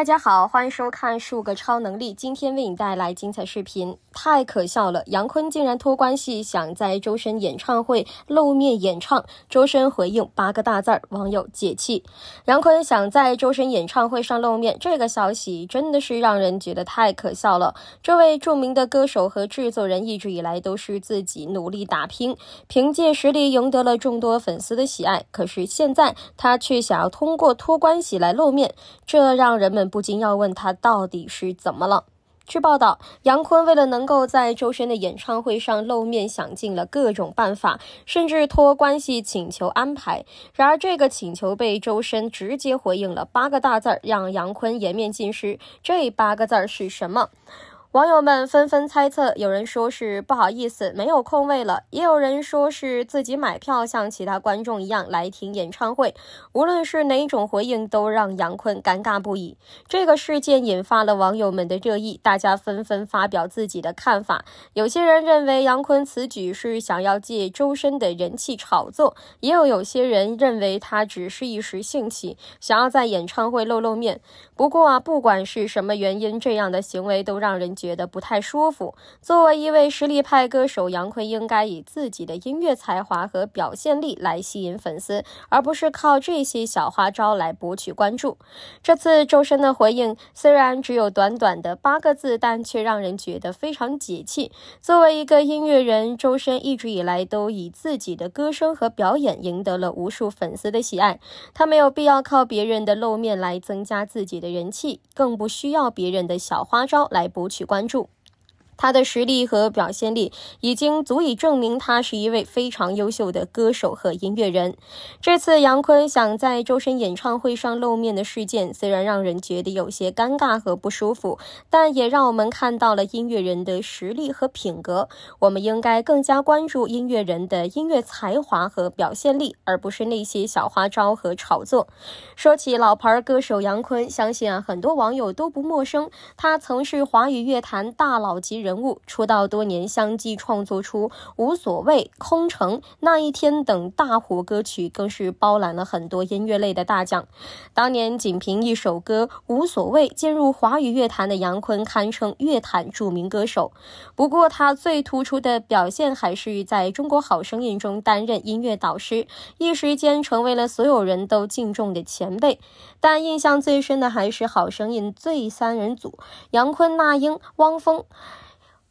大家好，欢迎收看《数个超能力》，今天为你带来精彩视频。太可笑了，杨坤竟然托关系想在周深演唱会露面演唱。周深回应八个大字，网友解气。杨坤想在周深演唱会上露面，这个消息真的是让人觉得太可笑了。这位著名的歌手和制作人一直以来都是自己努力打拼，凭借实力赢得了众多粉丝的喜爱。可是现在他却想要通过托关系来露面，这让人们。不禁要问他到底是怎么了？据报道，杨坤为了能够在周深的演唱会上露面，想尽了各种办法，甚至托关系请求安排。然而，这个请求被周深直接回应了八个大字儿，让杨坤颜面尽失。这八个字儿是什么？网友们纷纷猜测，有人说是不好意思没有空位了，也有人说是自己买票，像其他观众一样来听演唱会。无论是哪种回应，都让杨坤尴尬不已。这个事件引发了网友们的热议，大家纷纷发表自己的看法。有些人认为杨坤此举是想要借周深的人气炒作，也有有些人认为他只是一时兴起，想要在演唱会露露面。不过啊，不管是什么原因，这样的行为都让人。觉得不太舒服。作为一位实力派歌手，杨坤应该以自己的音乐才华和表现力来吸引粉丝，而不是靠这些小花招来博取关注。这次周深的回应虽然只有短短的八个字，但却让人觉得非常解气。作为一个音乐人，周深一直以来都以自己的歌声和表演赢得了无数粉丝的喜爱。他没有必要靠别人的露面来增加自己的人气，更不需要别人的小花招来博取。关注。他的实力和表现力已经足以证明他是一位非常优秀的歌手和音乐人。这次杨坤想在周深演唱会上露面的事件，虽然让人觉得有些尴尬和不舒服，但也让我们看到了音乐人的实力和品格。我们应该更加关注音乐人的音乐才华和表现力，而不是那些小花招和炒作。说起老牌歌手杨坤，相信很多网友都不陌生，他曾是华语乐坛大佬级人。人物出道多年，相继创作出《无所谓》《空城》《那一天》等大火歌曲，更是包揽了很多音乐类的大奖。当年仅凭一首歌《无所谓》进入华语乐坛的杨坤，堪称乐坛著名歌手。不过，他最突出的表现还是在中国好声音中担任音乐导师，一时间成为了所有人都敬重的前辈。但印象最深的还是好声音最三人组：杨坤、那英、汪峰。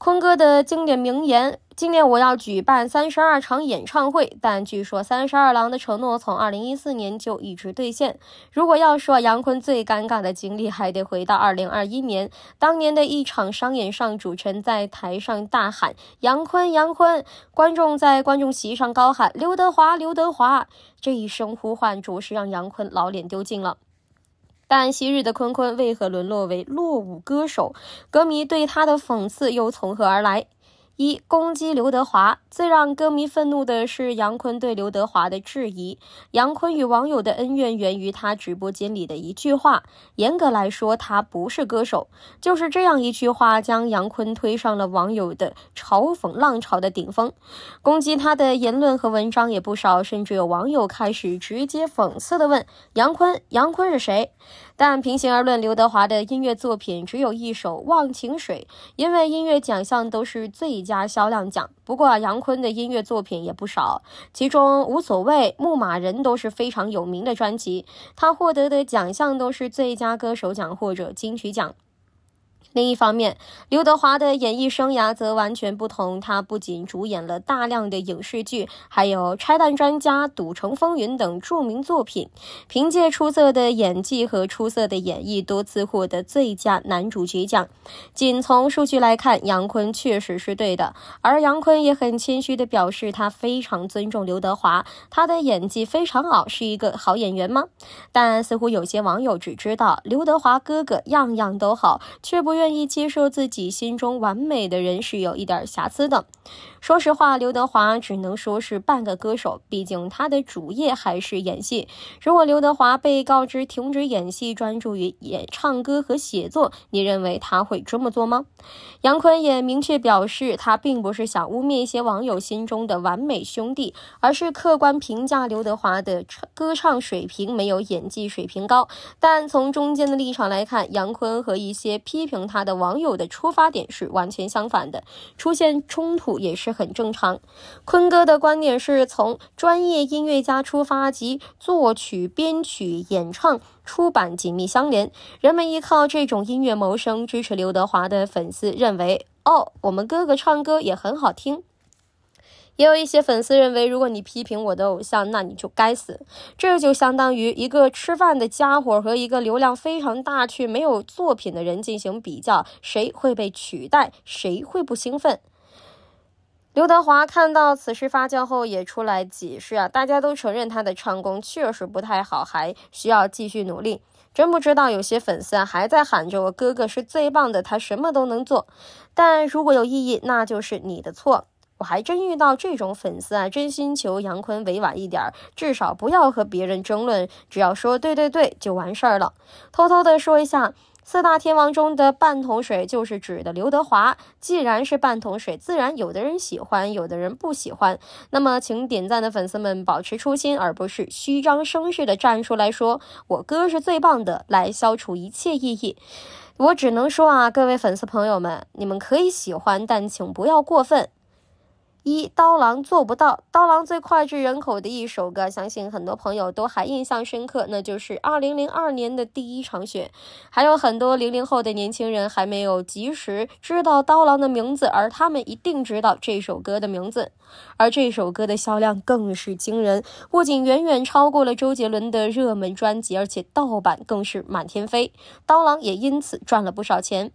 坤哥的经典名言：“今年我要举办三十二场演唱会，但据说三十二郎的承诺从二零一四年就一直兑现。”如果要说杨坤最尴尬的经历，还得回到二零二一年，当年的一场商演上，主持人在台上大喊“杨坤，杨坤”，观众在观众席上高喊“刘德华，刘德华”，这一声呼唤着实让杨坤老脸丢尽了。但昔日的坤坤为何沦落为落伍歌手？歌迷对他的讽刺又从何而来？一攻击刘德华，最让歌迷愤怒的是杨坤对刘德华的质疑。杨坤与网友的恩怨源于他直播间里的一句话。严格来说，他不是歌手，就是这样一句话将杨坤推上了网友的嘲讽浪潮的顶峰。攻击他的言论和文章也不少，甚至有网友开始直接讽刺的问杨坤：“杨坤是谁？”但平行而论，刘德华的音乐作品只有一首《忘情水》，因为音乐奖项都是最佳销量奖。不过，杨坤的音乐作品也不少，其中《无所谓》《牧马人》都是非常有名的专辑，他获得的奖项都是最佳歌手奖或者金曲奖。另一方面，刘德华的演艺生涯则完全不同。他不仅主演了大量的影视剧，还有《拆弹专家》《赌城风云》等著名作品。凭借出色的演技和出色的演绎，多次获得最佳男主角奖。仅从数据来看，杨坤确实是对的。而杨坤也很谦虚地表示，他非常尊重刘德华，他的演技非常好，是一个好演员吗？但似乎有些网友只知道刘德华哥哥样样都好，却不。愿意接受自己心中完美的人是有一点瑕疵的。说实话，刘德华只能说是半个歌手，毕竟他的主业还是演戏。如果刘德华被告知停止演戏，专注于演唱歌和写作，你认为他会这么做吗？杨坤也明确表示，他并不是想污蔑一些网友心中的完美兄弟，而是客观评价刘德华的歌唱水平没有演技水平高。但从中间的立场来看，杨坤和一些批评他的网友的出发点是完全相反的，出现冲突也是。是很正常。坤哥的观点是从专业音乐家出发，及作曲、编曲、演唱、出版紧密相连。人们依靠这种音乐谋生。支持刘德华的粉丝认为，哦，我们哥哥唱歌也很好听。也有一些粉丝认为，如果你批评我的偶像，那你就该死。这就相当于一个吃饭的家伙和一个流量非常大却没有作品的人进行比较，谁会被取代？谁会不兴奋？刘德华看到此事发酵后，也出来解释啊，大家都承认他的唱功确实不太好，还需要继续努力。真不知道有些粉丝啊还在喊着我哥哥是最棒的，他什么都能做。但如果有异议，那就是你的错。我还真遇到这种粉丝啊，真心求杨坤委婉一点儿，至少不要和别人争论，只要说对对对就完事儿了。偷偷的说一下。四大天王中的半桶水就是指的刘德华。既然是半桶水，自然有的人喜欢，有的人不喜欢。那么，请点赞的粉丝们保持初心，而不是虚张声势的站出来说“我哥是最棒的”，来消除一切意义。我只能说啊，各位粉丝朋友们，你们可以喜欢，但请不要过分。一刀郎做不到。刀郎最脍炙人口的一首歌，相信很多朋友都还印象深刻，那就是2002年的《第一场雪》。还有很多零零后的年轻人还没有及时知道刀郎的名字，而他们一定知道这首歌的名字。而这首歌的销量更是惊人，不仅远远超过了周杰伦的热门专辑，而且盗版更是满天飞，刀郎也因此赚了不少钱。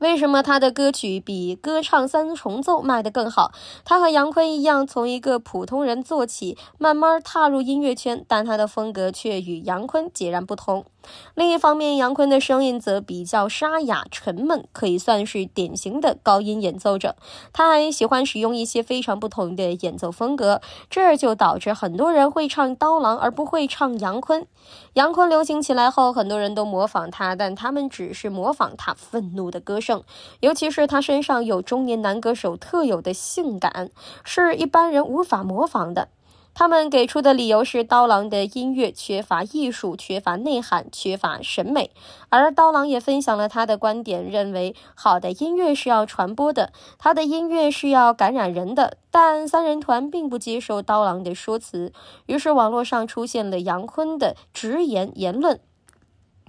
为什么他的歌曲比《歌唱三重奏》卖得更好？他和杨坤一样，从一个普通人做起，慢慢踏入音乐圈，但他的风格却与杨坤截然不同。另一方面，杨坤的声音则比较沙哑、沉闷，可以算是典型的高音演奏者。他还喜欢使用一些非常不同的演奏风格，这就导致很多人会唱刀郎而不会唱杨坤。杨坤流行起来后，很多人都模仿他，但他们只是模仿他愤怒的歌声，尤其是他身上有中年男歌手特有的性感，是一般人无法模仿的。他们给出的理由是，刀郎的音乐缺乏艺术、缺乏内涵、缺乏审美。而刀郎也分享了他的观点，认为好的音乐是要传播的，他的音乐是要感染人的。但三人团并不接受刀郎的说辞，于是网络上出现了杨坤的直言言论。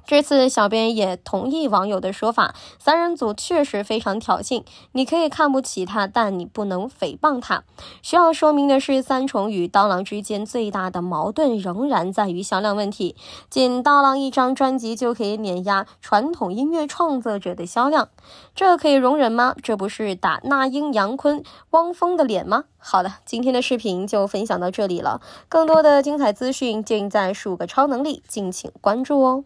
这次小编也同意网友的说法，三人组确实非常挑衅。你可以看不起他，但你不能诽谤他。需要说明的是，三重与刀郎之间最大的矛盾仍然在于销量问题。仅刀郎一张专辑就可以碾压传统音乐创作者的销量，这可以容忍吗？这不是打那英、杨坤、汪峰的脸吗？好了，今天的视频就分享到这里了。更多的精彩资讯尽在数个超能力，敬请关注哦。